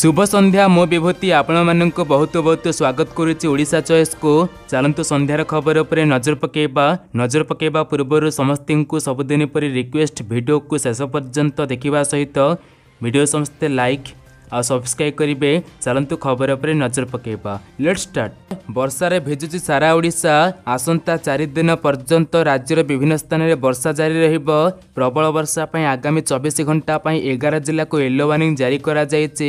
শুভ সন্ধ্যা মো বিভূতি আপনার বহুত বহুত স্বাগত করুছি ওড়শা চয়েসকু চালু সন্ধ্যার খবর উপরে নজর পকাইবা নজর পকাইবা পূর্বর সমস্ত সবুদিন পরি রিকোয়েস্ট ভিডিওকু শেষ পর্যন্ত দেখা সহিত ভিডিও সমস্তে লাইক ଆଉ ସବସ୍କ୍ରାଇବ୍ କରିବେ ଚାଲନ୍ତୁ ଖବର ଉପରେ ନଜର ପକାଇବା ଲେଟ୍ ଷ୍ଟାର୍ଟ ବର୍ଷାରେ ଭିଜୁଛି ସାରା ଓଡ଼ିଶା ଆସନ୍ତା ଚାରିଦିନ ପର୍ଯ୍ୟନ୍ତ ରାଜ୍ୟର ବିଭିନ୍ନ ସ୍ଥାନରେ ବର୍ଷା ଜାରି ରହିବ ପ୍ରବଳ ବର୍ଷା ପାଇଁ ଆଗାମୀ ଚବିଶ ଘଣ୍ଟା ପାଇଁ ଏଗାର ଜିଲ୍ଲାକୁ ୟେଲୋ ୱାର୍ଣ୍ଣିଂ ଜାରି କରାଯାଇଛି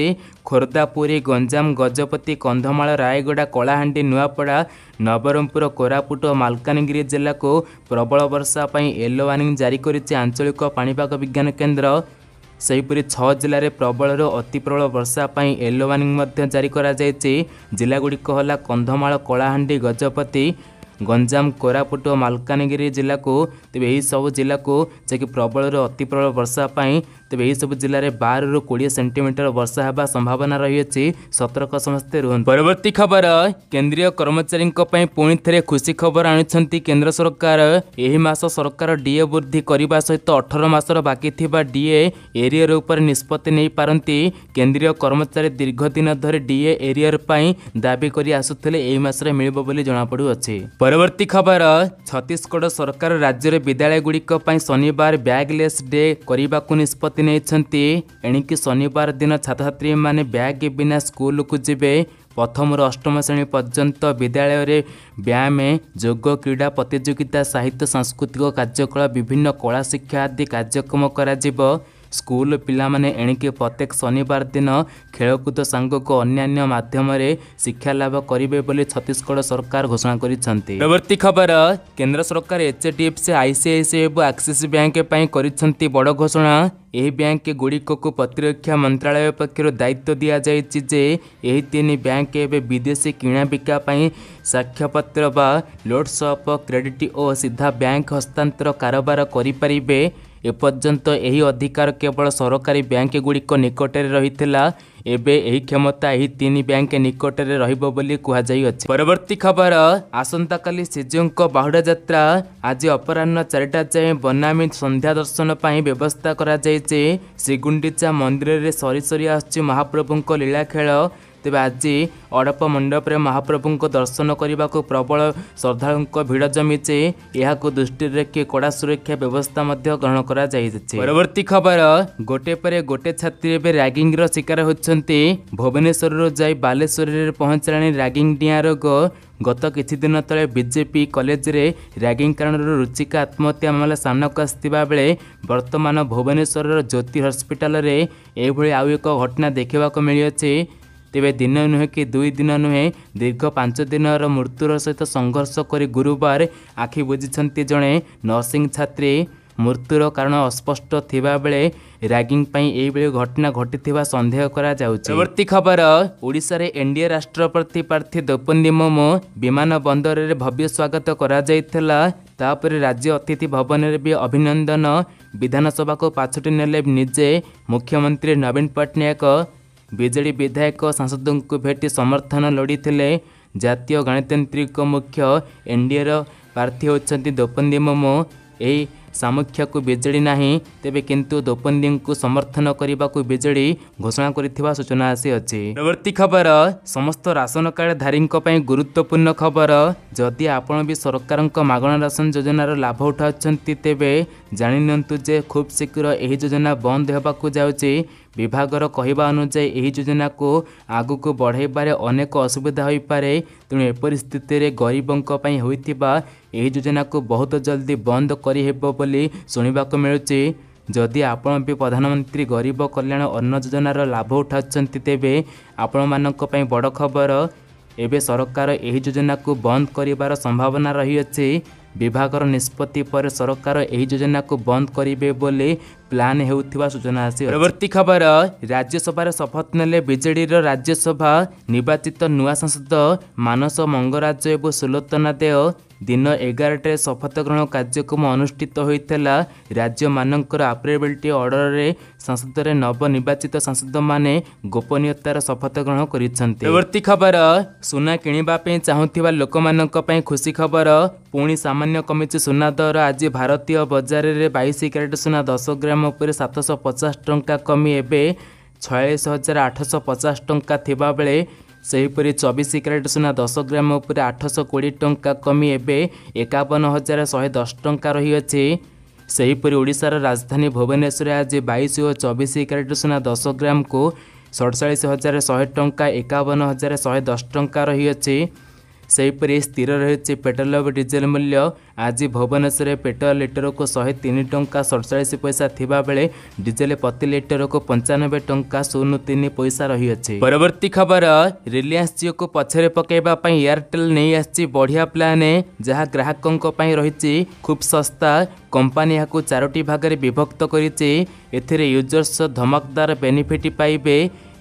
ଖୋର୍ଦ୍ଧା ପୁରୀ ଗଞ୍ଜାମ ଗଜପତି କନ୍ଧମାଳ ରାୟଗଡ଼ା କଳାହାଣ୍ଡି ନୂଆପଡ଼ା ନବରଙ୍ଗପୁର କୋରାପୁଟ ଓ ମାଲକାନଗିରି ଜିଲ୍ଲାକୁ ପ୍ରବଳ ବର୍ଷା ପାଇଁ ୟେଲୋ ୱାର୍ଣ୍ଣିଂ ଜାରି କରିଛି ଆଞ୍ଚଳିକ ପାଣିପାଗ ବିଜ୍ଞାନ କେନ୍ଦ୍ର ସେହିପରି ଛଅ ଜିଲ୍ଲାରେ ପ୍ରବଳରୁ ଅତି ପ୍ରବଳ ବର୍ଷା ପାଇଁ ୟେଲୋ ୱାର୍ଣ୍ଣିଂ ମଧ୍ୟ ଜାରି କରାଯାଇଛି ଜିଲ୍ଲାଗୁଡ଼ିକ ହେଲା କନ୍ଧମାଳ କଳାହାଣ୍ଡି ଗଜପତି ଗଞ୍ଜାମ କୋରାପୁଟ ଓ ମାଲକାନଗିରି ଜିଲ୍ଲାକୁ ତେବେ ଏହିସବୁ ଜିଲ୍ଲାକୁ ଯେ କି ପ୍ରବଳରୁ ଅତି ପ୍ରବଳ ବର୍ଷା ପାଇଁ ତେବେ ଏହିସବୁ ଜିଲ୍ଲାରେ ବାରରୁ କୋଡ଼ିଏ ସେଣ୍ଟିମିଟର ବର୍ଷା ହେବା ସମ୍ଭାବନା ରହିଅଛି ସତର୍କ ସମସ୍ତେ ରୁହନ୍ତୁ ପରବର୍ତ୍ତୀ ଖବର କେନ୍ଦ୍ରୀୟ କର୍ମଚାରୀଙ୍କ ପାଇଁ ପୁଣି ଥରେ ଖୁସି ଖବର ଆଣିଛନ୍ତି କେନ୍ଦ୍ର ସରକାର ଏହି ମାସ ସରକାର ଡିଏ ବୃଦ୍ଧି କରିବା ସହିତ ଅଠର ମାସର ବାକି ଥିବା ଡିଏ ଏରିଅର ଉପରେ ନିଷ୍ପତ୍ତି ନେଇପାରନ୍ତି କେନ୍ଦ୍ରୀୟ କର୍ମଚାରୀ ଦୀର୍ଘ ଦିନ ଧରି ଡିଏ ଏରିଅର ପାଇଁ ଦାବି କରି ଆସୁଥିଲେ ଏହି ମାସରେ ମିଳିବ ବୋଲି ଜଣାପଡ଼ୁଅଛି ପରବର୍ତ୍ତୀ ଖବର ଛତିଶଗଡ଼ ସରକାର ରାଜ୍ୟରେ ବିଦ୍ୟାଳୟଗୁଡ଼ିକ ପାଇଁ ଶନିବାର ବ୍ୟାଗ୍ଲେସ୍ ଡେ କରିବାକୁ ନିଷ୍ପତ୍ତି ନିଷ୍ପତ୍ତି ନେଇଛନ୍ତି ଏଣିକି ଶନିବାର ଦିନ ଛାତ୍ରଛାତ୍ରୀମାନେ ବ୍ୟାଗ୍ ବିନା ସ୍କୁଲକୁ ଯିବେ ପ୍ରଥମରୁ ଅଷ୍ଟମ ଶ୍ରେଣୀ ପର୍ଯ୍ୟନ୍ତ ବିଦ୍ୟାଳୟରେ ବ୍ୟାୟାମ ଯୋଗ କ୍ରୀଡ଼ା ପ୍ରତିଯୋଗିତା ସାହିତ୍ୟ ସାଂସ୍କୃତିକ କାର୍ଯ୍ୟକଳାପ ବିଭିନ୍ନ କଳା ଶିକ୍ଷା ଆଦି କାର୍ଯ୍ୟକ୍ରମ କରାଯିବ ସ୍କୁଲ ପିଲାମାନେ ଏଣିକି ପ୍ରତ୍ୟେକ ଶନିବାର ଦିନ ଖେଳକୁଦ ସାଙ୍ଗକୁ ଅନ୍ୟାନ୍ୟ ମାଧ୍ୟମରେ ଶିକ୍ଷା ଲାଭ କରିବେ ବୋଲି ଛତିଶଗଡ଼ ସରକାର ଘୋଷଣା କରିଛନ୍ତି ପରବର୍ତ୍ତୀ ଖବର କେନ୍ଦ୍ର ସରକାର ଏଚ୍ଡିଏଫ୍ସି ଆଇସିଆଇସିଆଇ ଏବଂ ଆକ୍ସିସ୍ ବ୍ୟାଙ୍କ ପାଇଁ କରିଛନ୍ତି ବଡ଼ ଘୋଷଣା ଏହି ବ୍ୟାଙ୍କ ଗୁଡ଼ିକକୁ ପ୍ରତିରକ୍ଷା ମନ୍ତ୍ରାଳୟ ପକ୍ଷରୁ ଦାୟିତ୍ୱ ଦିଆଯାଇଛି ଯେ ଏହି ତିନି ବ୍ୟାଙ୍କ ଏବେ ବିଦେଶୀ କିଣାବିକା ପାଇଁ ସାକ୍ଷ୍ୟପତ୍ର ବା ଲୋଡ଼୍ସ ଅଫ୍ କ୍ରେଡିଟ୍ ଓ ସିଧା ବ୍ୟାଙ୍କ ହସ୍ତାନ୍ତର କାରବାର କରିପାରିବେ ଏପର୍ଯ୍ୟନ୍ତ ଏହି ଅଧିକାର କେବଳ ସରକାରୀ ବ୍ୟାଙ୍କ ଗୁଡ଼ିକ ନିକଟରେ ରହିଥିଲା ଏବେ ଏହି କ୍ଷମତା ଏହି ତିନି ବ୍ୟାଙ୍କ ନିକଟରେ ରହିବ ବୋଲି କୁହାଯାଇଅଛି ପରବର୍ତ୍ତୀ ଖବର ଆସନ୍ତାକାଲି ଶ୍ରୀଜୀଉଙ୍କ ବାହୁଡ଼ା ଯାତ୍ରା ଆଜି ଅପରାହ୍ନ ଚାରିଟା ଯାଏଁ ବନାମୀ ସନ୍ଧ୍ୟା ଦର୍ଶନ ପାଇଁ ବ୍ୟବସ୍ଥା କରାଯାଇଛି ଶ୍ରୀଗୁଣ୍ଡିଚା ମନ୍ଦିରରେ ସରିସରି ଆସୁଛି ମହାପ୍ରଭୁଙ୍କ ଲୀଳା ଖେଳ ତେବେ ଆଜି ଅଡ଼ପ ମଣ୍ଡପରେ ମହାପ୍ରଭୁଙ୍କ ଦର୍ଶନ କରିବାକୁ ପ୍ରବଳ ଶ୍ରଦ୍ଧାଳୁଙ୍କ ଭିଡ଼ ଜମିଛି ଏହାକୁ ଦୃଷ୍ଟିରେ ରଖି କଡ଼ା ସୁରକ୍ଷା ବ୍ୟବସ୍ଥା ମଧ୍ୟ ଗ୍ରହଣ କରାଯାଇଛି ପରବର୍ତ୍ତୀ ଖବର ଗୋଟେ ପରେ ଗୋଟେ ଛାତ୍ରୀ ଏବେ ରାଗିଙ୍ଗର ଶିକାର ହେଉଛନ୍ତି ଭୁବନେଶ୍ୱରରୁ ଯାଇ ବାଲେଶ୍ୱରରେ ପହଞ୍ଚିଲାଣି ରାଗିଙ୍ଗ ଡିଆଁ ରୋଗ ଗତ କିଛି ଦିନ ତଳେ ବିଜେପି କଲେଜରେ ରାଗିଂ କାରଣରୁ ରୁଚିକା ଆତ୍ମହତ୍ୟା ମାମଲା ସାମ୍ନାକୁ ଆସିଥିବା ବେଳେ ବର୍ତ୍ତମାନ ଭୁବନେଶ୍ୱରର ଜ୍ୟୋତି ହସ୍ପିଟାଲରେ ଏଭଳି ଆଉ ଏକ ଘଟଣା ଦେଖିବାକୁ ମିଳିଅଛି ତେବେ ଦିନ ନୁହେଁ କି ଦୁଇ ଦିନ ନୁହେଁ ଦୀର୍ଘ ପାଞ୍ଚ ଦିନର ମୃତ୍ୟୁର ସହିତ ସଂଘର୍ଷ କରି ଗୁରୁବାର ଆଖି ବୁଝିଛନ୍ତି ଜଣେ ନର୍ସିଂ ଛାତ୍ରୀ ମୃତ୍ୟୁର କାରଣ ଅସ୍ପଷ୍ଟ ଥିବାବେଳେ ରାଗିଙ୍ଗ ପାଇଁ ଏହିଭଳି ଘଟଣା ଘଟିଥିବା ସନ୍ଦେହ କରାଯାଉଛି ପରବର୍ତ୍ତୀ ଖବର ଓଡ଼ିଶାରେ ଏନ୍ ଏନ୍ଡିଏ ରାଷ୍ଟ୍ରପତି ପ୍ରାର୍ଥୀ ଦ୍ରୌପଦୀ ମୁର୍ମୁ ବିମାନ ବନ୍ଦରରେ ଭବ୍ୟ ସ୍ୱାଗତ କରାଯାଇଥିଲା ତାପରେ ରାଜ୍ୟ ଅତିଥି ଭବନରେ ବି ଅଭିନନ୍ଦନ ବିଧାନସଭାକୁ ପାଛୋଟି ନେଲେ ନିଜେ ମୁଖ୍ୟମନ୍ତ୍ରୀ ନବୀନ ପଟ୍ଟନାୟକ ବିଜେଡ଼ି ବିଧାୟକ ସାଂସଦଙ୍କୁ ଭେଟି ସମର୍ଥନ ଲୋଡ଼ିଥିଲେ ଜାତୀୟ ଗଣତାନ୍ତ୍ରିକ ମୁଖ୍ୟ ଏନ୍ ଏନ୍ଡିଏର ପ୍ରାର୍ଥୀ ହେଉଛନ୍ତି ଦୋପନ୍ଦୀ ମୋମୋ ଏହି ସାମୁଖ୍ୟାକୁ ବିଜେଡ଼ି ନାହିଁ ତେବେ କିନ୍ତୁ ଦୋପନ୍ଦୀଙ୍କୁ ସମର୍ଥନ କରିବାକୁ ବିଜେଡ଼ି ଘୋଷଣା କରିଥିବା ସୂଚନା ଆସିଅଛି ପରବର୍ତ୍ତୀ ଖବର ସମସ୍ତ ରାସନ କାର୍ଡ଼ଧାରୀଙ୍କ ପାଇଁ ଗୁରୁତ୍ୱପୂର୍ଣ୍ଣ ଖବର ଯଦି ଆପଣ ବି ସରକାରଙ୍କ ମାଗଣା ରାସନ ଯୋଜନାର ଲାଭ ଉଠାଉଛନ୍ତି ତେବେ ଜାଣିନିଅନ୍ତୁ ଯେ ଖୁବ୍ ଶୀଘ୍ର ଏହି ଯୋଜନା ବନ୍ଦ ହେବାକୁ ଯାଉଛି ବିଭାଗର କହିବା ଅନୁଯାୟୀ ଏହି ଯୋଜନାକୁ ଆଗକୁ ବଢ଼ାଇବାରେ ଅନେକ ଅସୁବିଧା ହୋଇପାରେ ତେଣୁ ଏପରି ସ୍ଥିତିରେ ଗରିବଙ୍କ ପାଇଁ ହୋଇଥିବା ଏହି ଯୋଜନାକୁ ବହୁତ ଜଲ୍ଦି ବନ୍ଦ କରିହେବ ବୋଲି ଶୁଣିବାକୁ ମିଳୁଛି ଯଦି ଆପଣ ବି ପ୍ରଧାନମନ୍ତ୍ରୀ ଗରିବ କଲ୍ୟାଣ ଅନ୍ନ ଯୋଜନାର ଲାଭ ଉଠାଉଛନ୍ତି ତେବେ ଆପଣମାନଙ୍କ ପାଇଁ ବଡ଼ ଖବର ଏବେ ସରକାର ଏହି ଯୋଜନାକୁ ବନ୍ଦ କରିବାର ସମ୍ଭାବନା ରହିଅଛି ବିଭାଗର ନିଷ୍ପତ୍ତି ପରେ ସରକାର ଏହି ଯୋଜନାକୁ ବନ୍ଦ କରିବେ ବୋଲି ପ୍ଲାନ୍ ହେଉଥିବା ସୂଚନା ଆସିବ ପରବର୍ତ୍ତୀ ଖବର ରାଜ୍ୟସଭାରେ ଶପଥ ନେଲେ ବିଜେଡ଼ିର ରାଜ୍ୟସଭା ନିର୍ବାଚିତ ନୂଆ ସାଂସଦ ମାନସ ମଙ୍ଗରାଜ ଏବଂ ସୁଲୋତନା ଦେଓ ଦିନ ଏଗାରଟାରେ ଶପଥ ଗ୍ରହଣ କାର୍ଯ୍ୟକ୍ରମ ଅନୁଷ୍ଠିତ ହୋଇଥିଲା ରାଜ୍ୟମାନଙ୍କର ଆପ୍ରେବିଲିଟି ଅର୍ଡରରେ ସଂସଦରେ ନବନିର୍ବାଚିତ ସାଂସଦମାନେ ଗୋପନୀୟତାର ଶପଥ ଗ୍ରହଣ କରିଛନ୍ତି ପରବର୍ତ୍ତୀ ଖବର ସୁନା କିଣିବା ପାଇଁ ଚାହୁଁଥିବା ଲୋକମାନଙ୍କ ପାଇଁ ଖୁସି ଖବର ପୁଣି ସାମ ସାମାନ୍ୟ କମିଛି ସୁନା ଦର ଆଜି ଭାରତୀୟ ବଜାରରେ ବାଇଶ କ୍ୟାରେଟ୍ ସୁନା ଦଶ ଗ୍ରାମ ଉପରେ ସାତଶହ ପଚାଶ ଟଙ୍କା କମି ଏବେ ଛୟାଳିଶ ହଜାର ଆଠଶହ ପଚାଶ ଟଙ୍କା ଥିବାବେଳେ ସେହିପରି ଚବିଶ କ୍ୟାରେଟ୍ ସୁନା ଦଶ ଗ୍ରାମ ଉପରେ ଆଠଶହ କୋଡ଼ିଏ ଟଙ୍କା କମି ଏବେ ଏକାବନ ହଜାର ଶହେ ଦଶ ଟଙ୍କା ରହିଅଛି ସେହିପରି ଓଡ଼ିଶାର ରାଜଧାନୀ ଭୁବନେଶ୍ୱରରେ ଆଜି ବାଇଶ ଓ ଚବିଶ କ୍ୟାରେଟ୍ ସୁନା ଦଶ ଗ୍ରାମକୁ ସଡ଼ଚାଳିଶ ହଜାର ଶହେ ଟଙ୍କା ଏକାବନ ହଜାର ଶହେ ଦଶ ଟଙ୍କା ରହିଅଛି ସେହିପରି ସ୍ଥିର ରହିଛି ପେଟ୍ରୋଲ ଓ ଡିଜେଲ ମୂଲ୍ୟ ଆଜି ଭୁବନେଶ୍ୱରରେ ପେଟ୍ରୋଲ ଲିଟରକୁ ଶହେ ତିନି ଟଙ୍କା ସଡ଼ଚାଳିଶ ପଇସା ଥିବାବେଳେ ଡିଜେଲ ପ୍ରତି ଲିଟରକୁ ପଞ୍ଚାନବେ ଟଙ୍କା ଶୂନ ତିନି ପଇସା ରହିଅଛି ପରବର୍ତ୍ତୀ ଖବର ରିଲାଏନ୍ସ ଜିଓକୁ ପଛରେ ପକାଇବା ପାଇଁ ଏୟାରଟେଲ୍ ନେଇ ଆସିଛି ବଢ଼ିଆ ପ୍ଲାନ୍ ଯାହା ଗ୍ରାହକଙ୍କ ପାଇଁ ରହିଛି ଖୁବ୍ ଶସ୍ତା କମ୍ପାନୀ ଏହାକୁ ଚାରୋଟି ଭାଗରେ ବିଭକ୍ତ କରିଛି ଏଥିରେ ୟୁଜର୍ସ ଧମକଦାର ବେନିଫିଟ୍ ପାଇବେ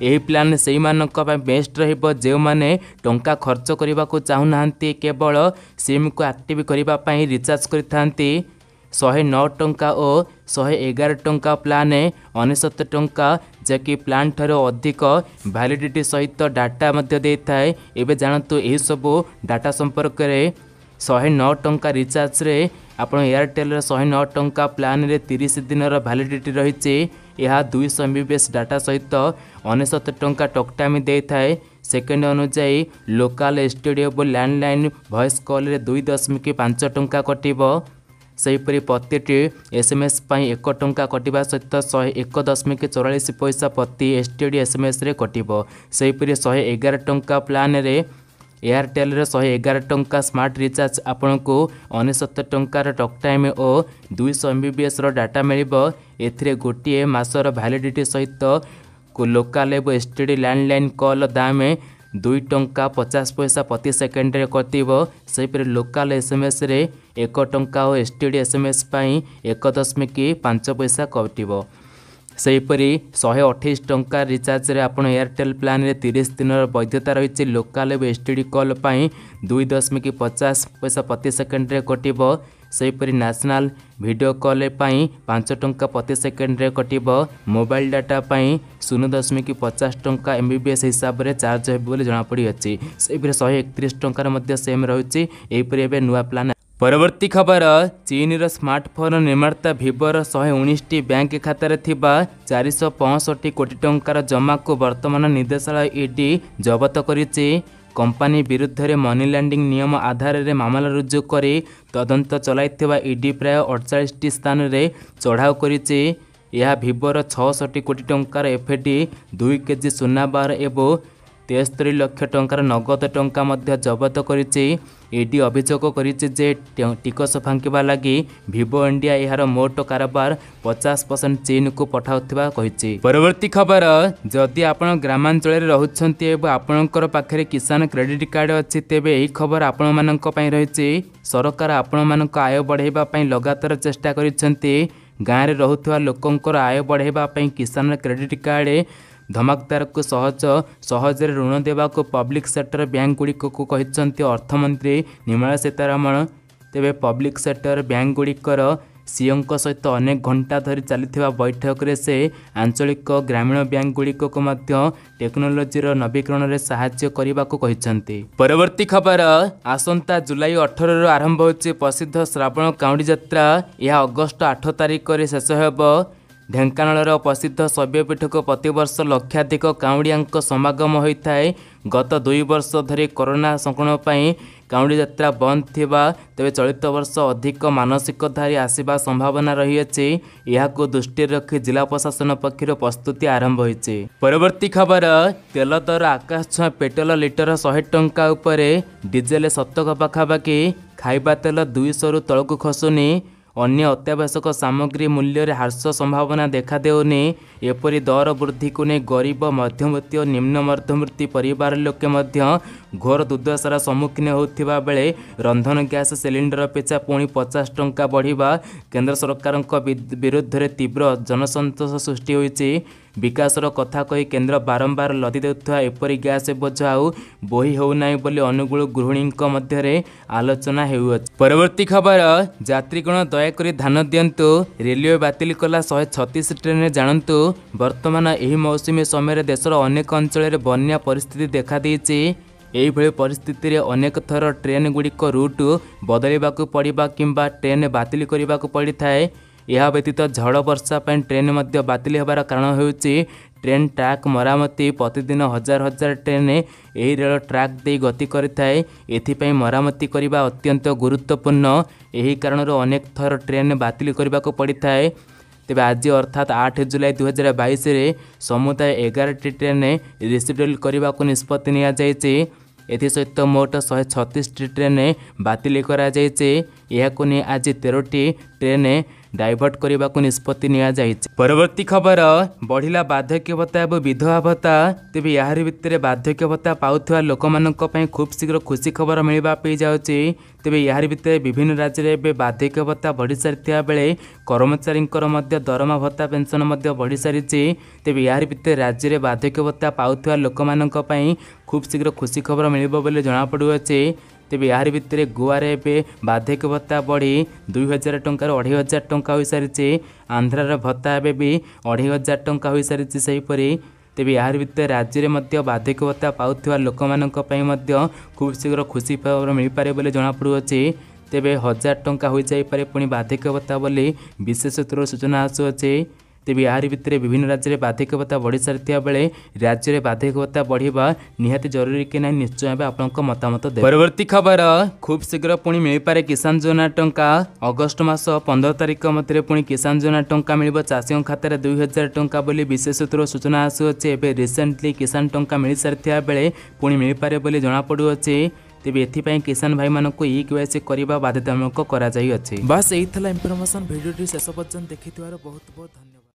ଏହି ପ୍ଲାନ୍ ସେହିମାନଙ୍କ ପାଇଁ ବେଷ୍ଟ ରହିବ ଯେଉଁମାନେ ଟଙ୍କା ଖର୍ଚ୍ଚ କରିବାକୁ ଚାହୁଁନାହାନ୍ତି କେବଳ ସିମ୍କୁ ଆକ୍ଟିଭ୍ କରିବା ପାଇଁ ରିଚାର୍ଜ କରିଥାନ୍ତି ଶହେ ନଅ ଟଙ୍କା ଓ ଶହେ ଏଗାର ଟଙ୍କା ପ୍ଲାନ୍ ଅନେଶତ ଟଙ୍କା ଯାହାକି ପ୍ଲାନ୍ ଠାରୁ ଅଧିକ ଭ୍ୟାଲିଡ଼ିଟି ସହିତ ଡାଟା ମଧ୍ୟ ଦେଇଥାଏ ଏବେ ଜାଣନ୍ତୁ ଏହିସବୁ ଡାଟା ସମ୍ପର୍କରେ ଶହେ ନଅ ଟଙ୍କା ରିଚାର୍ଜରେ ଆପଣ ଏୟାରଟେଲ୍ର ଶହେ ନଅ ଟଙ୍କା ପ୍ଲାନ୍ରେ ତିରିଶ ଦିନର ଭ୍ୟାଲିଡ଼ିଟି ରହିଛି ଏହା ଦୁଇଶହ M B B S data ସହିତ ଅନେଶତ ଟଙ୍କା ଟକ୍ଟାମି ଦେଇଥାଏ ସେକେଣ୍ଡ ଅନୁଯାୟୀ ଲୋକାଲ୍ ଏସ୍ ଟି ଡ଼ି ଏବଂ ଲ୍ୟାଣ୍ଡଲାଇନ୍ ଭଏସ୍ କଲ୍ରେ ଦୁଇ ଦଶମିକ ପାଞ୍ଚ ଟଙ୍କା କଟିବ ସେହିପରି ପ୍ରତିଟି ଏସ୍ ଏମ୍ ଏସ୍ ପାଇଁ ଏକ ଟଙ୍କା କଟିବା ସହିତ ଶହେ ଏକ ଦଶମିକ ଚଉରାଳିଶ ପଇସା ପ୍ରତି ଏସ୍ ଟି ଡ଼ି ଏସ୍ଏମ୍ଏସ୍ରେ କଟିବ ସେହିପରି ଶହେ ଏଗାର ଟଙ୍କା ପ୍ଲାନ୍ରେ ଏୟାରଟେଲ୍ରେ ଶହେ ଏଗାର ଟଙ୍କା ସ୍ମାର୍ଟ ରିଚାର୍ଜ ଆପଣଙ୍କୁ ଅନେଶତ ଟଙ୍କାର ଟକ୍ ଟାଇମ୍ ଓ ଦୁଇଶହ ଏମ୍ ବି ବି ଏସ୍ର ଡାଟା ମିଳିବ ଏଥିରେ ଗୋଟିଏ ମାସର ଭ୍ୟାଲିଡ଼ିଟି ସହିତ ଲୋକାଲ୍ ଏବଂ S T D landline call ଦାମ୍ ଦୁଇ ଟଙ୍କା ପଚାଶ ପଇସା ପ୍ରତି ସେକେଣ୍ଡରେ କଟିବ ସେହିପରି ଲୋକାଲ୍ ଏସ୍ଏମ୍ଏସ୍ରେ ଏକ ଟଙ୍କା ଓ ଏସ୍ ଟି ଡ଼ି ଏସ୍ଏମ୍ଏସ୍ ପାଇଁ ଏକ ଦଶମିକ ପାଞ୍ଚ ପଇସା କଟିବ ସେହିପରି ଶହେ ଅଠେଇଶ ଟଙ୍କା ରିଚାର୍ଜରେ ଆପଣ ଏୟାରଟେଲ୍ ପ୍ଲାନ୍ରେ ତିରିଶ ଦିନର ବୈଧତା ରହିଛି ଲୋକାଲ୍ ଏବଂ ଏସ୍ଟିଡ଼ି କଲ୍ ପାଇଁ ଦୁଇ ଦଶମିକ ପଚାଶ ପଇସା ପ୍ରତି ସେକେଣ୍ଡରେ କଟିବ ସେହିପରି ନ୍ୟାସନାଲ୍ ଭିଡ଼ିଓ କଲ୍ ପାଇଁ ପାଞ୍ଚ ଟଙ୍କା ପ୍ରତି ସେକେଣ୍ଡରେ କଟିବ ମୋବାଇଲ ଡାଟା ପାଇଁ ଶୂନ ଦଶମିକ ପଚାଶ ଟଙ୍କା ଏମ୍ ବି ବି ଏସ୍ ହିସାବରେ ଚାର୍ଜ ହେବ ବୋଲି ଜଣାପଡ଼ିଅଛି ସେହିପରି ଶହେ ଏକତିରିଶ ଟଙ୍କାର ମଧ୍ୟ ସେମ୍ ରହୁଛି ଏହିପରି ଏବେ ନୂଆ ପ୍ଲାନ୍ ପରବର୍ତ୍ତୀ ଖବର ଚୀନ୍ର ସ୍ମାର୍ଟଫୋନ୍ ନିର୍ମାତା ଭିବୋର ଶହେ ଉଣେଇଶଟି ବ୍ୟାଙ୍କ ଖାତାରେ ଥିବା ଚାରିଶହ ପଞ୍ଚଷଠି କୋଟି ଟଙ୍କାର ଜମାକୁ ବର୍ତ୍ତମାନ ନିର୍ଦ୍ଦେଶାଳୟ ଇଡି ଜବତ କରିଛି କମ୍ପାନୀ ବିରୁଦ୍ଧରେ ମନି ଲାଣ୍ଡିଂ ନିୟମ ଆଧାରରେ ମାମଲା ରୁଜୁ କରି ତଦନ୍ତ ଚଳାଇଥିବା ଇଡି ପ୍ରାୟ ଅଠଚାଳିଶଟି ସ୍ଥାନରେ ଚଢ଼ାଉ କରିଛି ଏହା ଭିବୋର ଛଅଷଠି କୋଟି ଟଙ୍କାର ଏଫ୍ଏଡି ଦୁଇ କେଜି ସୁନାବାର ଏବଂ তেସ୍ତରୀ ଲକ୍ଷ ଟଙ୍କାର ନଗଦ ଟଙ୍କା ମଧ୍ୟ ଜବତ କରିଛି ଇଡି ଅଭିଯୋଗ କରିଛି ଯେ ଟିକସ ଫାଙ୍କିବା ଲାଗି ଭିଭୋ ଇଣ୍ଡିଆ ଏହାର ମୋଟ କାରବାର ପଚାଶ ପରସେଣ୍ଟ ଚୀନକୁ ପଠାଉଥିବା କହିଛି ପରବର୍ତ୍ତୀ ଖବର ଯଦି ଆପଣ ଗ୍ରାମାଞ୍ଚଳରେ ରହୁଛନ୍ତି ଏବଂ ଆପଣଙ୍କର ପାଖରେ କିଷାନ କ୍ରେଡିଟ୍ କାର୍ଡ଼ ଅଛି ତେବେ ଏହି ଖବର ଆପଣମାନଙ୍କ ପାଇଁ ରହିଛି ସରକାର ଆପଣମାନଙ୍କ ଆୟ ବଢ଼ାଇବା ପାଇଁ ଲଗାତାର ଚେଷ୍ଟା କରିଛନ୍ତି ଗାଁରେ ରହୁଥିବା ଲୋକଙ୍କର ଆୟ ବଢ଼ାଇବା ପାଇଁ କିଷାନ କ୍ରେଡିଟ୍ କାର୍ଡ଼ ଧମାକଦାରକୁ ସହଜ ସହଜରେ ଋଣ ଦେବାକୁ ପବ୍ଲିକ୍ ସେକ୍ଟର ବ୍ୟାଙ୍କ ଗୁଡ଼ିକକୁ କହିଛନ୍ତି ଅର୍ଥମନ୍ତ୍ରୀ ନିର୍ମଳା ସୀତାରମଣ ତେବେ ପବ୍ଲିକ୍ ସେକ୍ଟର ବ୍ୟାଙ୍କ ଗୁଡ଼ିକର ସିଓଙ୍କ ସହିତ ଅନେକ ଘଣ୍ଟା ଧରି ଚାଲିଥିବା ବୈଠକରେ ସେ ଆଞ୍ଚଳିକ ଗ୍ରାମୀଣ ବ୍ୟାଙ୍କ ଗୁଡ଼ିକକୁ ମଧ୍ୟ ଟେକ୍ନୋଲୋଜିର ନବୀକରଣରେ ସାହାଯ୍ୟ କରିବାକୁ କହିଛନ୍ତି ପରବର୍ତ୍ତୀ ଖବର ଆସନ୍ତା ଜୁଲାଇ ଅଠରରୁ ଆରମ୍ଭ ହେଉଛି ପ୍ରସିଦ୍ଧ ଶ୍ରାବଣ କାଉଁଡ଼ି ଯାତ୍ରା ଏହା ଅଗଷ୍ଟ ଆଠ ତାରିଖରେ ଶେଷ ହେବ ଢେଙ୍କାନାଳର ପ୍ରସିଦ୍ଧ ଶୈବ୍ୟପୀଠକୁ ପ୍ରତିବର୍ଷ ଲକ୍ଷାଧିକ କାଉଁଡ଼ିଆଙ୍କ ସମାଗମ ହୋଇଥାଏ ଗତ ଦୁଇ ବର୍ଷ ଧରି କରୋନା ସଂକ୍ରମଣ ପାଇଁ କାଉଁଡ଼ି ଯାତ୍ରା ବନ୍ଦ ଥିବା ତେବେ ଚଳିତ ବର୍ଷ ଅଧିକ ମାନସିକ ଧାରି ଆସିବା ସମ୍ଭାବନା ରହିଅଛି ଏହାକୁ ଦୃଷ୍ଟିରେ ରଖି ଜିଲ୍ଲା ପ୍ରଶାସନ ପକ୍ଷରୁ ପ୍ରସ୍ତୁତି ଆରମ୍ଭ ହୋଇଛି ପରବର୍ତ୍ତୀ ଖବର ତେଲ ଦର ଆକାଶ ଛୁଆଁ ପେଟ୍ରୋଲ ଲିଟର ଶହେ ଟଙ୍କା ଉପରେ ଡିଜେଲ ଶତକ ପାଖାପାଖି ଖାଇବା ତେଲ ଦୁଇଶହରୁ ତଳକୁ ଖସୁନି ଅନ୍ୟ ଅତ୍ୟାବଶ୍ୟକ ସାମଗ୍ରୀ ମୂଲ୍ୟରେ ହ୍ରାସ ସମ୍ଭାବନା ଦେଖାଦେଉନି ଏପରି ଦର ବୃଦ୍ଧିକୁ ନେଇ ଗରିବ ମଧ୍ୟବର୍ତ୍ତୀ ଓ ନିମ୍ନ ମଧ୍ୟବର୍ତ୍ତୀ ପରିବାର ଲୋକେ ମଧ୍ୟ ଘୋର ଦୁର୍ଦ୍ଦଶାର ସମ୍ମୁଖୀନ ହେଉଥିବା ବେଳେ ରନ୍ଧନ ଗ୍ୟାସ୍ ସିଲିଣ୍ଡର ପିଛା ପୁଣି ପଚାଶ ଟଙ୍କା ବଢ଼ିବା କେନ୍ଦ୍ର ସରକାରଙ୍କ ବିରୁଦ୍ଧରେ ତୀବ୍ର ଜନସନ୍ତୋଷ ସୃଷ୍ଟି ହୋଇଛି कथा बिकासर कथान्द्र बारम्बार लदिदेउरि ग्यास एबझ आउ बही हो अनुगुल गृहीको मध्य आलोचना पर्वर्ती खबर जात्रीगण दयाकरी ध्यान दिनु रेलवे बातिल कला शे छतिस ट्रेन जाँतु वर्तमान यो मौसुमी समयले देश र अनेक अञ्चल बन्या परिस्थिति देखादि यही भरिस्थितिले अनेक थर ट्रेन गुडिक रुट बदल पर्ट ट्रेन बातिल परिथाए ଏହା ବ୍ୟତୀତ ଝଡ଼ ବର୍ଷା ପାଇଁ ଟ୍ରେନ୍ ମଧ୍ୟ ବାତିଲ ହେବାର କାରଣ ହେଉଛି ଟ୍ରେନ୍ ଟ୍ରାକ୍ ମରାମତି ପ୍ରତିଦିନ ହଜାର ହଜାର ଟ୍ରେନ୍ ଏହି ରେଳ ଟ୍ରାକ୍ ଦେଇ ଗତି କରିଥାଏ ଏଥିପାଇଁ ମରାମତି କରିବା ଅତ୍ୟନ୍ତ ଗୁରୁତ୍ୱପୂର୍ଣ୍ଣ ଏହି କାରଣରୁ ଅନେକ ଥର ଟ୍ରେନ୍ ବାତିଲ କରିବାକୁ ପଡ଼ିଥାଏ ତେବେ ଆଜି ଅର୍ଥାତ୍ ଆଠ ଜୁଲାଇ ଦୁଇହଜାର ବାଇଶରେ ସମୁଦାୟ ଏଗାରଟି ଟ୍ରେନ୍ ରିସିଡ୍ୟୁଲ୍ କରିବାକୁ ନିଷ୍ପତ୍ତି ନିଆଯାଇଛି ଏଥିସହିତ ମୋଟ ଶହେ ଛତିଶଟି ଟ୍ରେନ୍ ବାତିଲ କରାଯାଇଛି ଏହାକୁ ନେଇ ଆଜି ତେରଟି ଟ୍ରେନ୍ ଡାଇଭର୍ଟ କରିବାକୁ ନିଷ୍ପତ୍ତି ନିଆଯାଇଛି ପରବର୍ତ୍ତୀ ଖବର ବଢ଼ିଲା ବାର୍ଦ୍ଧକ୍ୟ ଭତ୍ତା ଏବଂ ବିଧବା ଭତ୍ତା ତେବେ ଏହାରି ଭିତରେ ବାର୍ଦ୍ଧକ୍ୟ ଭତ୍ତା ପାଉଥିବା ଲୋକମାନଙ୍କ ପାଇଁ ଖୁବ୍ ଶୀଘ୍ର ଖୁସି ଖବର ମିଳିବା ପାଇଁ ଯାଉଛି ତେବେ ଏହାରି ଭିତରେ ବିଭିନ୍ନ ରାଜ୍ୟରେ ଏବେ ବାର୍ଦ୍ଧକ୍ୟ ଭତ୍ତା ବଢ଼ିସାରିଥିବା ବେଳେ କର୍ମଚାରୀଙ୍କର ମଧ୍ୟ ଦରମା ଭତ୍ତା ପେନ୍ସନ୍ ମଧ୍ୟ ବଢ଼ିସାରିଛି ତେବେ ଏହାରି ଭିତରେ ରାଜ୍ୟରେ ବାର୍ଦ୍ଧକ୍ୟ ଭତ୍ତା ପାଉଥିବା ଲୋକମାନଙ୍କ ପାଇଁ ଖୁବ୍ ଶୀଘ୍ର ଖୁସି ଖବର ମିଳିବ ବୋଲି ଜଣାପଡ଼ୁଅଛି ତେବେ ଏହାରି ଭିତରେ ଗୋଆରେ ଏବେ ବାର୍ଦ୍ଧକ୍ୟ ଭତ୍ତା ବଢ଼ି ଦୁଇ ହଜାର ଟଙ୍କାରୁ ଅଢ଼େଇ ହଜାର ଟଙ୍କା ହୋଇସାରିଛି ଆନ୍ଧ୍ରାର ଭତ୍ତା ଏବେ ବି ଅଢ଼େଇ ହଜାର ଟଙ୍କା ହୋଇସାରିଛି ସେହିପରି ତେବେ ଏହାରି ଭିତରେ ରାଜ୍ୟରେ ମଧ୍ୟ ବାର୍ଦ୍ଧକ୍ୟ ଭତ୍ତା ପାଉଥିବା ଲୋକମାନଙ୍କ ପାଇଁ ମଧ୍ୟ ଖୁବ୍ ଶୀଘ୍ର ଖୁସି ଖବର ମିଳିପାରେ ବୋଲି ଜଣାପଡ଼ୁଅଛି ତେବେ ହଜାର ଟଙ୍କା ହୋଇଯାଇପାରେ ପୁଣି ବାର୍ଦ୍ଧକ୍ୟ ଭତ୍ତା ବୋଲି ବିଶେଷ ସୂତ୍ରରୁ ସୂଚନା ଆସୁଅଛି ତେବେ ଏହାରି ଭିତରେ ବିଭିନ୍ନ ରାଜ୍ୟରେ ବାର୍ଦ୍ଧକ୍ୟ ଭତ୍ତା ବଢ଼ିସାରିଥିବା ବେଳେ ରାଜ୍ୟରେ ବାର୍ଦ୍ଧକ୍ୟ ଭତ୍ତା ବଢ଼ିବା ନିହାତି ଜରୁରୀ କି ନାହିଁ ନିଶ୍ଚୟ ଭାବେ ଆପଣଙ୍କ ମତାମତ ଦେବେ ପରବର୍ତ୍ତୀ ଖବର ଖୁବ୍ ଶୀଘ୍ର ପୁଣି ମିଳିପାରେ କିଷାନ ଯୋଜନା ଟଙ୍କା ଅଗଷ୍ଟ ମାସ ପନ୍ଦର ତାରିଖ ମଧ୍ୟରେ ପୁଣି କିଷାନ ଯୋଜନା ଟଙ୍କା ମିଳିବ ଚାଷୀଙ୍କ ଖାତାରେ ଦୁଇ ହଜାର ଟଙ୍କା ବୋଲି ବିଶେଷ ସୂତ୍ରରୁ ସୂଚନା ଆସୁଅଛି ଏବେ ରିସେଣ୍ଟଲି କିଷାନ ଟଙ୍କା ମିଳିସାରିଥିବା ବେଳେ ପୁଣି ମିଳିପାରେ ବୋଲି ଜଣାପଡ଼ୁଅଛି ତେବେ ଏଥିପାଇଁ କିଷାନ ଭାଇମାନଙ୍କୁ ଇ କେୱାଇସି କରିବା ବାଧ୍ୟତାମୂଳକ କରାଯାଇଅଛି ବାସ୍ ଏଇ ଥିଲା ଇନଫର୍ମେସନ୍ ଭିଡ଼ିଓଟି ଶେଷ ପର୍ଯ୍ୟନ୍ତ ଦେଖିଥିବାରୁ ବହୁତ ବହୁତ ଧନ୍ୟବାଦ